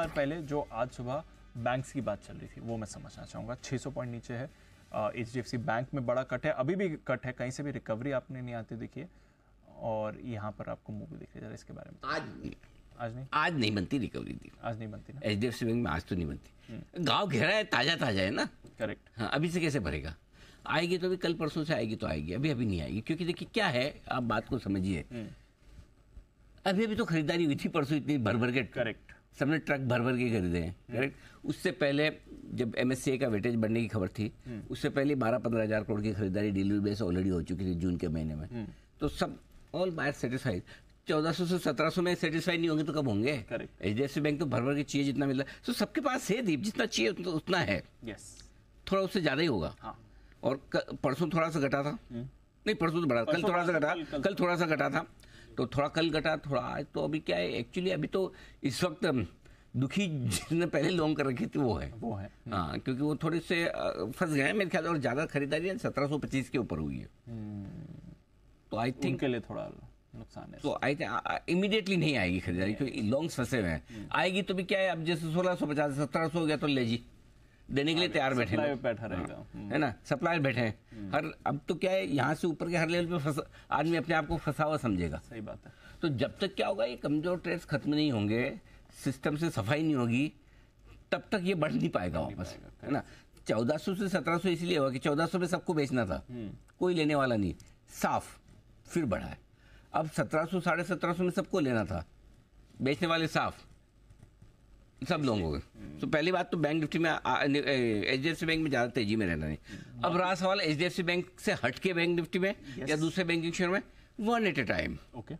पर पहले जो आज सुबह बैंक्स की बात चल रही थी वो मैं समझना चाहूँगा 600 पॉइंट नीचे है एच डी बैंक में बड़ा कट है अभी भी कट है कहीं से भी रिकवरी आपने नहीं आती देखिए और यहाँ पर आपको मूवी देखिए जरा इसके बारे में आज नहीं आज नहीं आज नहीं बनती रिकवरी दी आज नहीं बनती ना एच बैंक में आज तो नहीं बनती हम्म। गाँव घेरा है ताज़ा ताज़ा है ना करेक्ट हाँ अभी से कैसे भरेगा आएगी तो अभी कल परसों से आएगी तो आएगी अभी अभी नहीं आएगी क्योंकि देखिए क्या है आप बात को समझिए हम्म। अभी अभी तो खरीदारी हुई थी परसों इतनी भर भर के करेक्ट सबने ट्रक भर भर के खरीदे हैं करेक्ट हम्म। उससे पहले जब एम का वेटेज बढ़ने की खबर थी हम्म। उससे पहले बारह पंद्रह हज़ार करोड़ की खरीदारी डिलीवरी बेस ऑलरेडी हो चुकी थी जून के महीने में हम्म। तो सब ऑल बायर सेटिस्फाइड चौदह सौ से सत्रह सौ में सेटिस्फाइड नहीं होंगे तो कब होंगे H D F C bank तो भर भर के चाहिए जितना मिल रहा है तो सबके पास है दीप जितना चाहिए उतना, उतना है yes. थोड़ा उससे ज़्यादा ही होगा हाँ. और परसों थोड़ा सा घटा था नहीं परसों तो बढ़ा कल थोड़ा सा घटा कल थोड़ा सा घटा था तो थोड़ा कल घटा थोड़ा आज तो अभी क्या है एक्चुअली अभी तो इस वक्त दुखी जिसने पहले लोन कर रखी थी वो है वो है हाँ क्योंकि वो थोड़े से फंस गए मेरे ख्याल और ज़्यादा खरीदारी सत्रह सौ पच्चीस के ऊपर हुई है हम्म। तो आई थिंक के लिए थोड़ा नुकसान है तो आई थिंक इमीडिएटली नहीं आएगी खरीदारी क्योंकि लॉन्ग्स फंसे हुए हैं आएगी तो भी क्या है अब जैसे सोलह सौ पचास सत्रह सौ हो गया तो ले जी देने के लिए हाँ, तैयार बैठे बैठा हाँ, रहेगा हम्म। है ना सप्लायर बैठे हैं हम्म। हर अब तो क्या है यहाँ से ऊपर के हर लेवल पे आदमी अपने आप को फंसा हुआ समझेगा सही बात है तो जब तक क्या होगा ये कमजोर ट्रेड्स खत्म नहीं होंगे सिस्टम से सफाई नहीं होगी तब तक ये बढ़ नहीं पाएगा वापस है ना चौदह से सत्रह इसलिए हुआ कि चौदह में सबको बेचना था हम्म। कोई लेने वाला नहीं साफ फिर बढ़ा है अब सौ साढ़े सत्रह में सबको लेना था बेचने वाले साफ सब लोगों को तो पहली बात तो बैंक निफ्टी में H D F C bank में ज़्यादा तेजी में रहना नहीं अब रहा सवाल H D F C bank से हटके बैंक निफ्टी में या दूसरे बैंकिंग शेयर में one at a time okay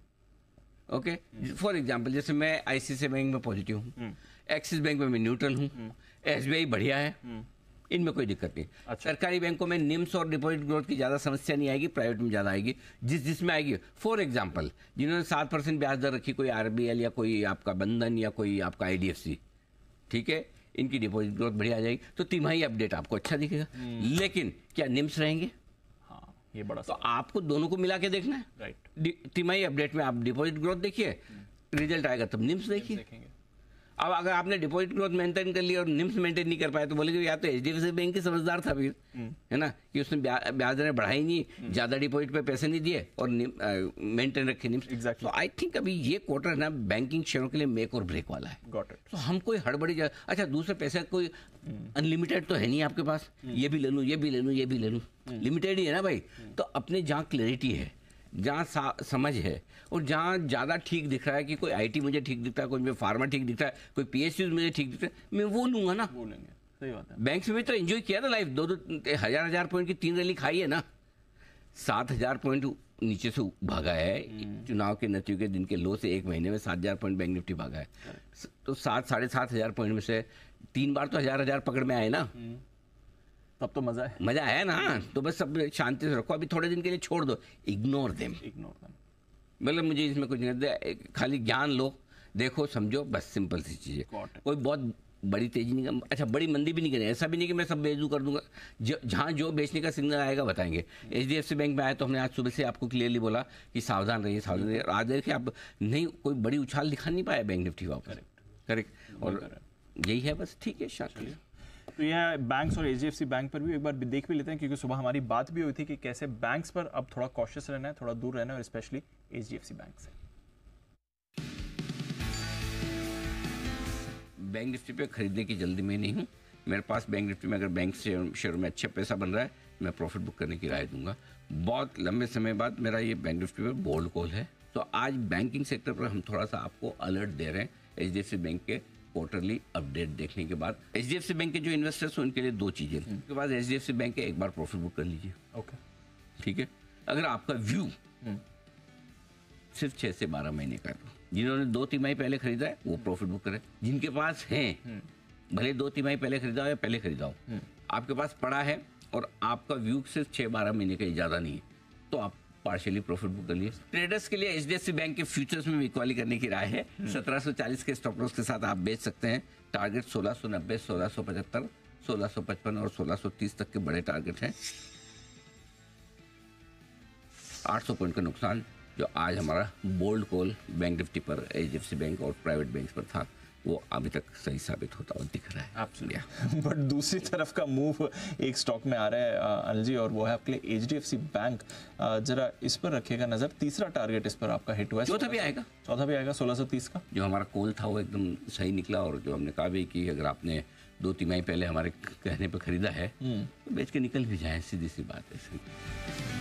okay for example जैसे मैं आईसीआईसी बैंक में पॉजिटिव हूँ एक्सिस hmm. बैंक में मैं न्यूट्रल हूँ एस hmm. बढ़िया है hmm. इनमें कोई दिक्कत नहीं अच्छा। सरकारी बैंकों में निम्स और डिपॉजिट ग्रोथ की ज़्यादा समस्या नहीं आएगी प्राइवेट में ज़्यादा आएगी जिस जिसमें आएगी फॉर एग्जाम्पल जिन्होंने सात परसेंट ब्याज दर रखी कोई आरबीएल या कोई आपका बंधन या कोई आपका आईडीएफसी ठीक है इनकी डिपॉजिट ग्रोथ बढ़िया आ जाएगी तो तिमाही अपडेट आपको अच्छा दिखेगा हम्म। लेकिन क्या निम्स रहेंगे हाँ, ये बड़ा तो आपको दोनों को मिला के देखना है राइट तिमाही अपडेट में आप डिपॉजिट ग्रोथ देखिए रिजल्ट हम्म। आएगा तब निम्स देखिए अब अगर आपने डिपॉजिट ग्रोथ मेंटेन कर लिया और निम्स मेंटेन नहीं कर पाया तो बोले कि या तो H D F C bank ही समझदार था फिर हम्म। है ना कि उसने ब्याज दरें बढ़ाई नहीं हम्म। ज्यादा डिपॉजिट पे पैसे नहीं दिए और मेंटेन रखे निम्स तो आई थिंक अभी ये क्वार्टर ना बैंकिंग शेयरों के लिए मेक और ब्रेक वाला है तो हम कोई हड़बड़ी अच्छा दूसरे पैसे कोई अनलिमिटेड हम्म। तो है नहीं आपके पास ये भी ले लूँ ये भी ले लूँ ये भी ले लूँ लिमिटेड ही है ना भाई तो अपने जहाँ क्लैरिटी है जहाँ समझ है और जहाँ ज़्यादा ठीक दिख रहा है कि कोई आईटी मुझे ठीक दिखता है कोई मुझे फार्मा ठीक दिखता है कोई पीएसयू मुझे ठीक दिखता है मैं वो लूंगा ना वो लेंगे सही बात है बैंक से भी तो एंजॉय किया था लाइफ दो दो हज़ार हज़ार पॉइंट की तीन रैली खाई है ना सात हज़ार पॉइंट नीचे से भागा है हम्म। चुनाव के नतीजे के दिन के लो से एक महीने में सात हज़ार पॉइंट बैंक निफ्टी भागा है तो सात साढ़े सात हज़ार पॉइंट में से तीन बार तो हज़ार हज़ार पकड़ में आए ना हम्म। तब तो मजा है मजा है ना तो बस सब शांति से रखो अभी थोड़े दिन के लिए छोड़ दो इग्नोर देम इग्नोर देम मतलब मुझे इसमें कुछ नहीं खाली ज्ञान लो देखो समझो बस सिंपल सी चीज़ है कोई बहुत बड़ी तेजी नहीं कर अच्छा बड़ी मंदी भी नहीं करें ऐसा भी नहीं कि मैं सब बेचू कर दूंगा जहाँ जो बेचने का सिग्नल आएगा बताएंगे H D F C bank में आया तो हमने आज सुबह से आपको क्लियरली बोला कि सावधान रहिए सावधान रहिए आज देखिए आप नहीं कोई बड़ी उछाल दिखा नहीं पाया बैंक निफ्टी वापस करेक्ट और यही है बस ठीक है शांति तो यह बैंक्स और एच बैंक पर भी एक बार देख भी लेते हैं क्योंकि सुबह हमारी बात भी हुई थी कि कैसे बैंक्स पर अब थोड़ा कॉशियस रहना है थोड़ा दूर रहना है और स्पेशली एच बैंक से बैंक निफ्टी पे खरीदने की जल्दी में नहीं हूँ मेरे पास बैंक निफ्टी में अगर बैंक से शेयर में अच्छा पैसा बन रहा है मैं प्रॉफिट बुक करने की राय दूंगा बहुत लंबे समय बाद मेरा ये बैंक निफ्टी पर बोल्ड कॉल है तो आज बैंकिंग सेक्टर पर हम थोड़ा सा आपको अलर्ट दे रहे हैं एच बैंक के क्वार्टरली अपडेट देखने के बाद H D F C bank के जो इन्वेस्टर्स हैं उनके लिए दो चीज़ें उसके बाद H D F C bank के एक बार प्रॉफिट बुक कर लीजिए ओके ठीक है अगर आपका व्यू hmm. सिर्फ छः से बारह महीने का है जिन्होंने दो तिमाही पहले खरीदा है वो प्रॉफिट बुक करें जिनके पास है hmm. भले दो तिमाही पहले खरीदा हो या पहले खरीदा हो hmm. आपके पास पड़ा है और आपका व्यू सिर्फ छः बारह महीने का ज़्यादा नहीं है तो आप पार्शियली प्रॉफिट बुक कर लिए ट्रेडर्स के लिए एच बैंक के फ्यूचर्स में इक्वाली करने की राय है हम्म। चालीस के स्टॉप लॉस के साथ आप बेच सकते हैं टारगेट सोलह सोलह नब्बे सौ पचहत्तर सोलह सौ पचपन और सोलह तीस तक के बड़े टारगेट हैं सौ पॉइंट का नुकसान जो आज हमारा बोल्ड कॉल बैंक निफ्टी पर एच बैंक और प्राइवेट बैंक पर था वो अभी तक सही साबित होता हुआ दिख रहा है बट दूसरी तरफ का मूव एक स्टॉक में आ रहा है अनिल जी और वो है आपके लिए एच बैंक जरा इस पर रखिएगा नजर तीसरा टारगेट इस पर आपका हिट हुआ है चौथा भी आएगा चौथा भी आएगा सोलह सौ तीस का जो हमारा कोल था वो एकदम सही निकला और जो हमने कहा भी कि अगर आपने दो तिमाही पहले हमारे कहने पर खरीदा है हम्म। तो बेच के निकल भी जाए सीधी सी बात है